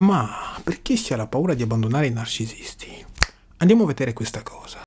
Ma perché si ha la paura di abbandonare i narcisisti? Andiamo a vedere questa cosa.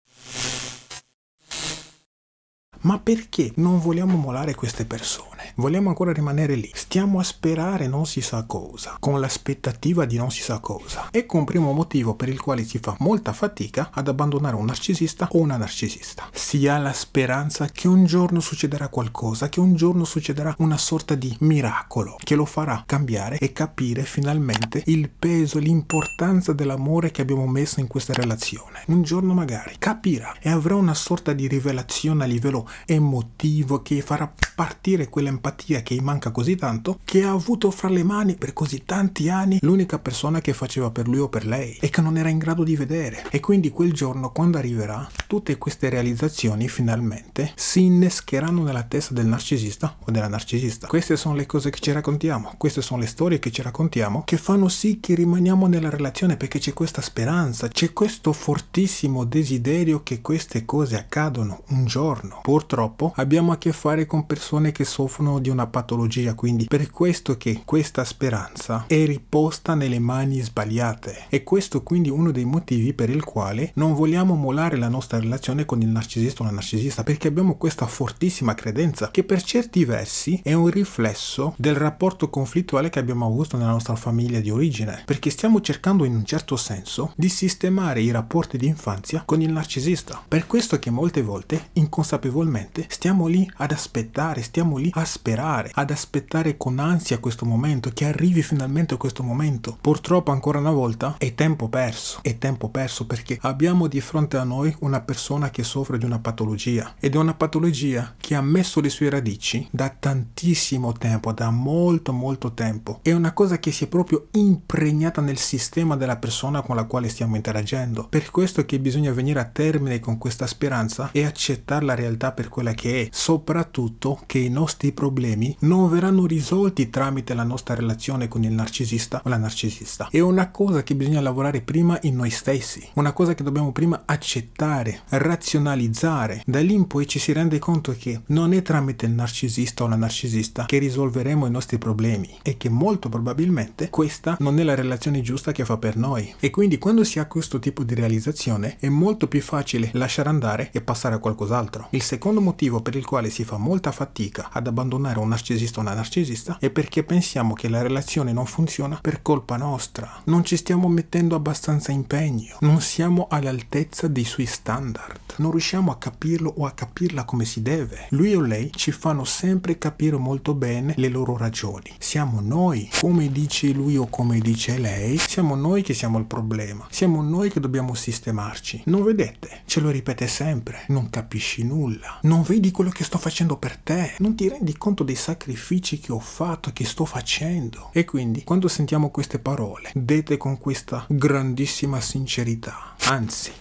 Ma perché non vogliamo molare queste persone? vogliamo ancora rimanere lì. Stiamo a sperare non si sa cosa, con l'aspettativa di non si sa cosa. Ecco un primo motivo per il quale si fa molta fatica ad abbandonare un narcisista o una narcisista. Si ha la speranza che un giorno succederà qualcosa, che un giorno succederà una sorta di miracolo che lo farà cambiare e capire finalmente il peso, l'importanza dell'amore che abbiamo messo in questa relazione. Un giorno magari capirà e avrà una sorta di rivelazione a livello emotivo che farà partire quella empatia che gli manca così tanto, che ha avuto fra le mani per così tanti anni l'unica persona che faceva per lui o per lei e che non era in grado di vedere. E quindi quel giorno, quando arriverà, tutte queste realizzazioni finalmente si innescheranno nella testa del narcisista o della narcisista. Queste sono le cose che ci raccontiamo, queste sono le storie che ci raccontiamo che fanno sì che rimaniamo nella relazione perché c'è questa speranza, c'è questo fortissimo desiderio che queste cose accadano un giorno. Purtroppo abbiamo a che fare con persone che soffrono di una patologia, quindi per questo che questa speranza è riposta nelle mani sbagliate. E questo quindi uno dei motivi per il quale non vogliamo molare la nostra relazione con il narcisista o la narcisista, perché abbiamo questa fortissima credenza che per certi versi è un riflesso del rapporto conflittuale che abbiamo avuto nella nostra famiglia di origine, perché stiamo cercando in un certo senso di sistemare i rapporti di infanzia con il narcisista. Per questo che molte volte inconsapevolmente stiamo lì ad aspettare, stiamo lì a sperare, ad aspettare con ansia questo momento, che arrivi finalmente questo momento. Purtroppo ancora una volta è tempo perso, è tempo perso perché abbiamo di fronte a noi una persona persona che soffre di una patologia ed è una patologia che ha messo le sue radici da tantissimo tempo, da molto molto tempo. È una cosa che si è proprio impregnata nel sistema della persona con la quale stiamo interagendo. Per questo che bisogna venire a termine con questa speranza e accettare la realtà per quella che è, soprattutto che i nostri problemi non verranno risolti tramite la nostra relazione con il narcisista o la narcisista. È una cosa che bisogna lavorare prima in noi stessi, una cosa che dobbiamo prima accettare razionalizzare. Da lì in poi ci si rende conto che non è tramite il narcisista o la narcisista che risolveremo i nostri problemi e che molto probabilmente questa non è la relazione giusta che fa per noi. E quindi quando si ha questo tipo di realizzazione è molto più facile lasciare andare e passare a qualcos'altro. Il secondo motivo per il quale si fa molta fatica ad abbandonare un narcisista o una narcisista è perché pensiamo che la relazione non funziona per colpa nostra. Non ci stiamo mettendo abbastanza impegno, non siamo all'altezza dei suoi standard standard. Non riusciamo a capirlo o a capirla come si deve. Lui o lei ci fanno sempre capire molto bene le loro ragioni. Siamo noi, come dice lui o come dice lei, siamo noi che siamo il problema. Siamo noi che dobbiamo sistemarci. Non vedete? Ce lo ripete sempre. Non capisci nulla. Non vedi quello che sto facendo per te. Non ti rendi conto dei sacrifici che ho fatto e che sto facendo. E quindi, quando sentiamo queste parole, dette con questa grandissima sincerità. Anzi,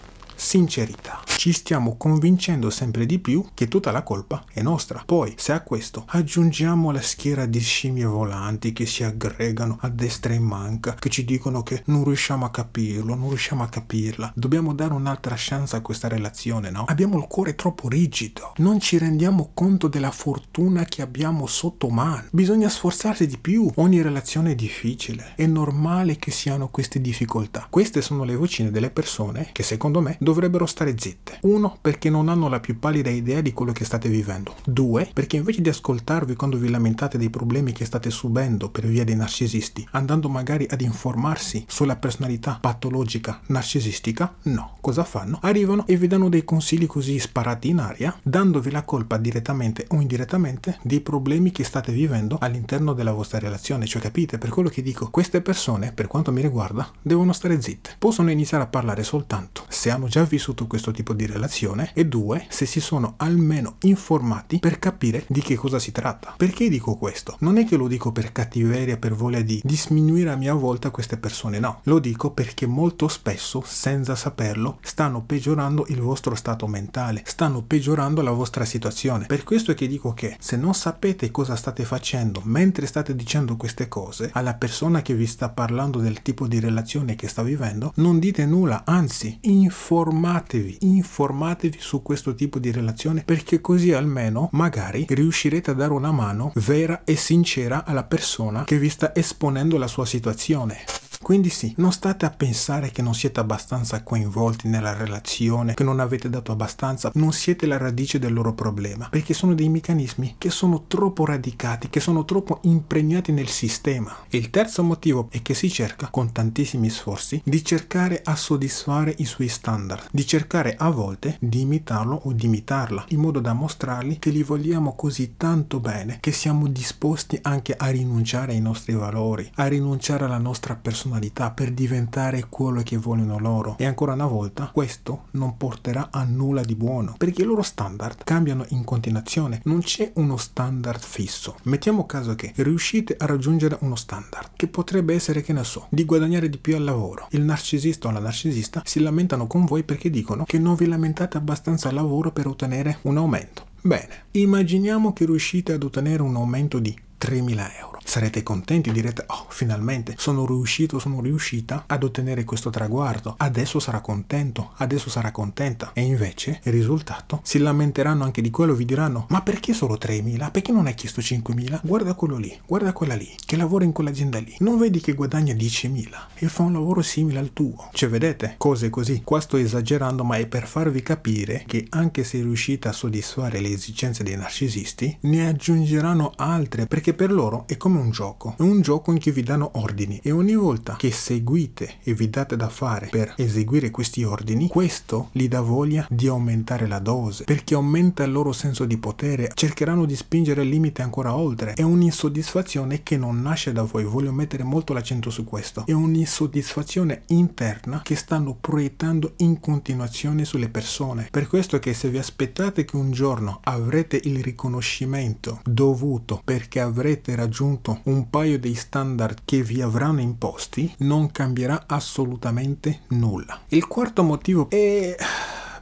sincerità. Ci stiamo convincendo sempre di più che tutta la colpa è nostra. Poi, se a questo aggiungiamo la schiera di scimmie volanti che si aggregano a destra e manca, che ci dicono che non riusciamo a capirlo, non riusciamo a capirla, dobbiamo dare un'altra chance a questa relazione, no? Abbiamo il cuore troppo rigido, non ci rendiamo conto della fortuna che abbiamo sotto mano. Bisogna sforzarsi di più, ogni relazione è difficile, è normale che siano queste difficoltà. Queste sono le vocine delle persone che secondo me dovrebbero dovrebbero stare zitte. Uno, perché non hanno la più pallida idea di quello che state vivendo. Due, perché invece di ascoltarvi quando vi lamentate dei problemi che state subendo per via dei narcisisti, andando magari ad informarsi sulla personalità patologica narcisistica, no. Cosa fanno? Arrivano e vi danno dei consigli così sparati in aria, dandovi la colpa direttamente o indirettamente dei problemi che state vivendo all'interno della vostra relazione. Cioè capite, per quello che dico, queste persone, per quanto mi riguarda, devono stare zitte. Possono iniziare a parlare soltanto se hanno già ha vissuto questo tipo di relazione e due, se si sono almeno informati per capire di che cosa si tratta. Perché dico questo? Non è che lo dico per cattiveria, per voglia di diminuire a mia volta queste persone, no. Lo dico perché molto spesso, senza saperlo, stanno peggiorando il vostro stato mentale, stanno peggiorando la vostra situazione. Per questo è che dico che se non sapete cosa state facendo mentre state dicendo queste cose alla persona che vi sta parlando del tipo di relazione che sta vivendo, non dite nulla, anzi informate informatevi, informatevi su questo tipo di relazione perché così almeno magari riuscirete a dare una mano vera e sincera alla persona che vi sta esponendo la sua situazione. Quindi sì, non state a pensare che non siete abbastanza coinvolti nella relazione, che non avete dato abbastanza, non siete la radice del loro problema, perché sono dei meccanismi che sono troppo radicati, che sono troppo impregnati nel sistema. E il terzo motivo è che si cerca, con tantissimi sforzi, di cercare a soddisfare i suoi standard, di cercare a volte di imitarlo o di imitarla, in modo da mostrargli che li vogliamo così tanto bene che siamo disposti anche a rinunciare ai nostri valori, a rinunciare alla nostra personalità personalità per diventare quello che vogliono loro e ancora una volta questo non porterà a nulla di buono perché i loro standard cambiano in continuazione non c'è uno standard fisso mettiamo caso che riuscite a raggiungere uno standard che potrebbe essere che ne so di guadagnare di più al lavoro il narcisista o la narcisista si lamentano con voi perché dicono che non vi lamentate abbastanza al lavoro per ottenere un aumento Bene, immaginiamo che riuscite ad ottenere un aumento di 3.000 euro. Sarete contenti, direte, oh, finalmente sono riuscito, sono riuscita ad ottenere questo traguardo, adesso sarà contento, adesso sarà contenta. E invece il risultato si lamenteranno anche di quello, vi diranno, ma perché solo 3.000? Perché non hai chiesto 5.000? Guarda quello lì, guarda quella lì, che lavora in quell'azienda lì. Non vedi che guadagna 10.000 e fa un lavoro simile al tuo. Cioè, vedete, cose così. Qua sto esagerando, ma è per farvi capire che anche se riuscite a soddisfare le esigenze dei narcisisti, ne aggiungeranno altre, perché per loro è come come un gioco, è un gioco in cui vi danno ordini e ogni volta che seguite e vi date da fare per eseguire questi ordini, questo gli dà voglia di aumentare la dose, perché aumenta il loro senso di potere, cercheranno di spingere il limite ancora oltre, è un'insoddisfazione che non nasce da voi, voglio mettere molto l'accento su questo, è un'insoddisfazione interna che stanno proiettando in continuazione sulle persone, per questo che se vi aspettate che un giorno avrete il riconoscimento dovuto perché avrete raggiunto tenuto un paio dei standard che vi avranno imposti, non cambierà assolutamente nulla. Il quarto motivo è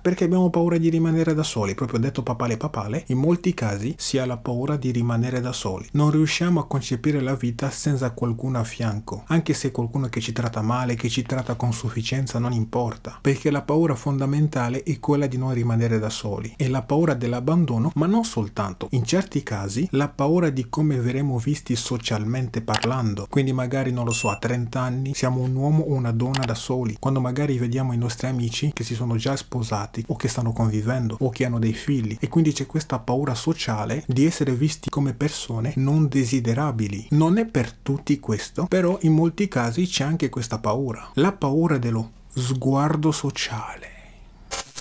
perché abbiamo paura di rimanere da soli, proprio detto papale papale, in molti casi si ha la paura di rimanere da soli. Non riusciamo a concepire la vita senza qualcuno a fianco, anche se qualcuno che ci tratta male, che ci tratta con sufficienza, non importa, perché la paura fondamentale è quella di non rimanere da soli, è la paura dell'abbandono, ma non soltanto, in certi casi la paura di come verremo visti socialmente parlando, quindi magari non lo so, a 30 anni siamo un uomo o una donna da soli, quando magari vediamo i nostri amici che si sono già sposati, separati o che stanno convivendo o che hanno dei figli e quindi c'è questa paura sociale di essere visti come persone non desiderabili. Non è per tutti questo, però in molti casi c'è anche questa paura. La paura dello sguardo sociale.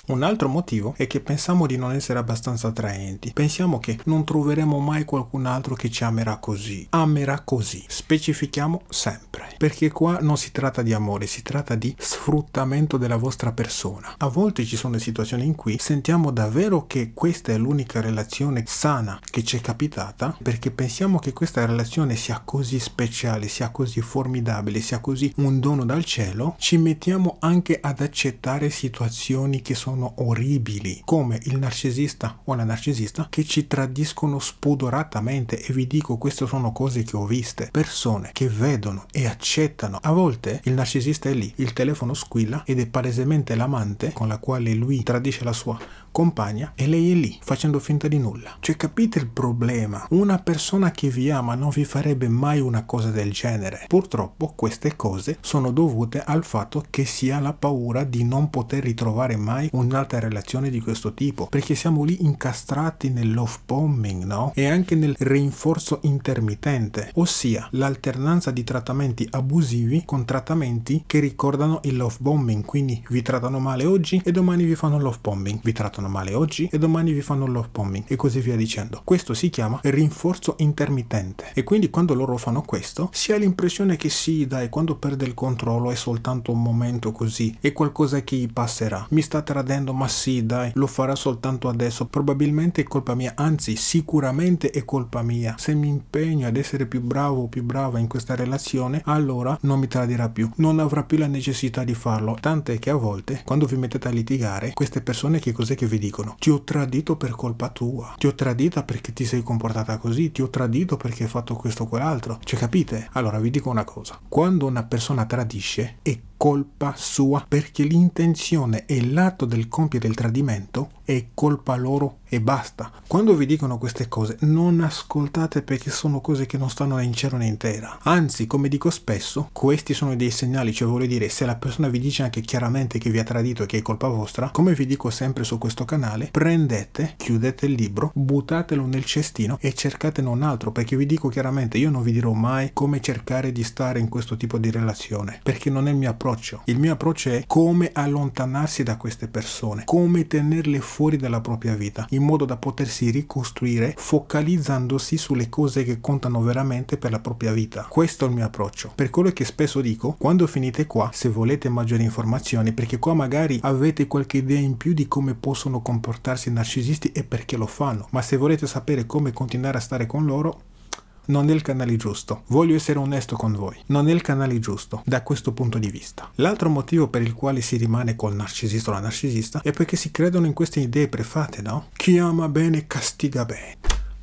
Un altro motivo è che pensiamo di non essere abbastanza attraenti, pensiamo che non troveremo mai qualcun altro che ci amerà così, amerà così, specifichiamo sempre, perché qua non si tratta di amore, si tratta di sfruttamento della vostra persona. A volte ci sono situazioni in cui sentiamo davvero che questa è l'unica relazione sana che ci è capitata, perché pensiamo che questa relazione sia così speciale, sia così formidabile, sia così un dono dal cielo, ci mettiamo anche ad accettare situazioni che sono sono orribili, come il narcisista o la narcisista che ci tradiscono spudoratamente e vi dico queste sono cose che ho viste, persone che vedono e accettano. A volte il narcisista è lì, il telefono squilla ed è palesemente l'amante con la quale lui tradisce la sua accompagna e lei è lì facendo finta di nulla. Cioè capite il problema? Una persona che vi ama non vi farebbe mai una cosa del genere. Purtroppo queste cose sono dovute al fatto che si ha la paura di non poter ritrovare mai un'altra relazione di questo tipo perché siamo lì incastrati nel love bombing, no? E anche nel rinforzo intermittente, ossia l'alternanza di trattamenti abusivi con trattamenti che ricordano il love bombing, quindi vi trattano male oggi e domani vi fanno love bombing, vi trattano fanno male oggi e domani vi fanno l'outbombing e così via dicendo. Questo si chiama rinforzo intermittente e quindi quando loro fanno questo si ha l'impressione che sì dai quando perde il controllo è soltanto un momento così, è qualcosa che gli passerà. Mi sta tradendo ma sì dai lo farà soltanto adesso, probabilmente è colpa mia, anzi sicuramente è colpa mia. Se mi impegno ad essere più bravo o più brava in questa relazione allora non mi tradirà più, non avrà più la necessità di farlo. Tant'è che a volte quando vi mettete a litigare queste persone che cos'è che vi ti dicono ti ho tradito per colpa tua, ti ho tradita perché ti sei comportata così, ti ho tradito perché hai fatto questo o quell'altro. Cioè capite? Allora vi dico una cosa, quando una persona tradisce è colpa sua perché l'intenzione e l'atto del compiere il tradimento è colpa loro e basta. Quando vi dicono queste cose non ascoltate perché sono cose che non stanno né in cielo né in terra. Anzi, come dico spesso, questi sono dei segnali, cioè voglio dire, se la persona vi dice anche chiaramente che vi ha tradito e che è colpa vostra, come vi dico sempre su questo canale, prendete, chiudete il libro, buttatelo nel cestino e cercatene un altro perché vi dico chiaramente, io non vi dirò mai come cercare di stare in questo tipo di relazione perché non è mia propria approccio. Il mio approccio è come allontanarsi da queste persone, come tenerle fuori dalla propria vita, in modo da potersi ricostruire focalizzandosi sulle cose che contano veramente per la propria vita. Questo è il mio approccio. Per quello che spesso dico, quando finite qua, se volete maggiori informazioni, perché qua magari avete qualche idea in più di come possono comportarsi i narcisisti e perché lo fanno, ma se volete sapere come continuare a stare con loro, non è il canale giusto. Voglio essere onesto con voi, non è il canale giusto da questo punto di vista. L'altro motivo per il quale si rimane col narcisista o la narcisista è perché si credono in queste idee prefate, no? Chi ama bene castiga bene.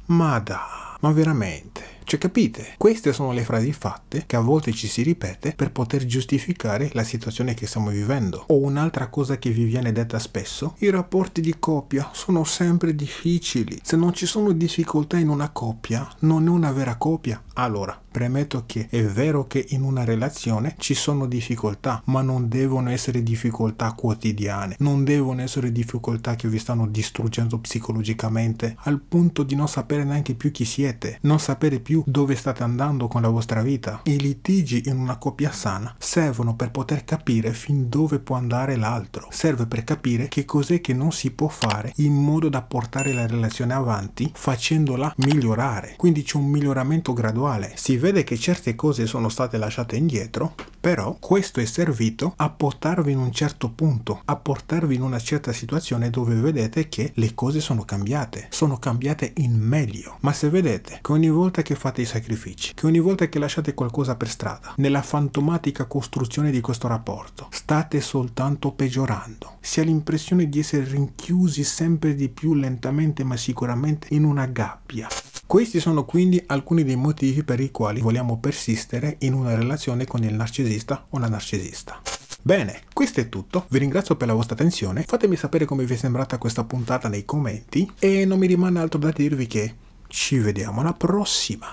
Ma da, ma veramente. Cioè capite? Queste sono le frasi fatte che a volte ci si ripete per poter giustificare la situazione che stiamo vivendo. O un'altra cosa che vi viene detta spesso, i rapporti di coppia sono sempre difficili. Se non ci sono difficoltà in una coppia, non è una vera coppia. Allora, premetto che è vero che in una relazione ci sono difficoltà, ma non devono essere difficoltà quotidiane, non devono essere difficoltà che vi stanno distruggendo psicologicamente al punto di non sapere neanche più chi siete, non sapere più più dove state andando con la vostra vita. I litigi in una coppia sana servono per poter capire fin dove può andare l'altro. Serve per capire che cos'è che non si può fare in modo da portare la relazione avanti facendola migliorare. Quindi c'è un miglioramento graduale. Si vede che certe cose sono state lasciate indietro, però questo è servito a portarvi in un certo punto, a portarvi in una certa situazione dove vedete che le cose sono cambiate, sono cambiate in meglio. Ma se vedete che ogni volta che fate i sacrifici, che ogni volta che lasciate qualcosa per strada, nella fantomatica costruzione di questo rapporto, state soltanto peggiorando. Si ha l'impressione di essere rinchiusi sempre di più lentamente ma sicuramente in una gabbia. Questi sono quindi alcuni dei motivi per i quali vogliamo persistere in una relazione con il narcisista o la narcisista. Bene, questo è tutto, vi ringrazio per la vostra attenzione, fatemi sapere come vi è sembrata questa puntata nei commenti e non mi rimane altro da dirvi che ci vediamo alla prossima!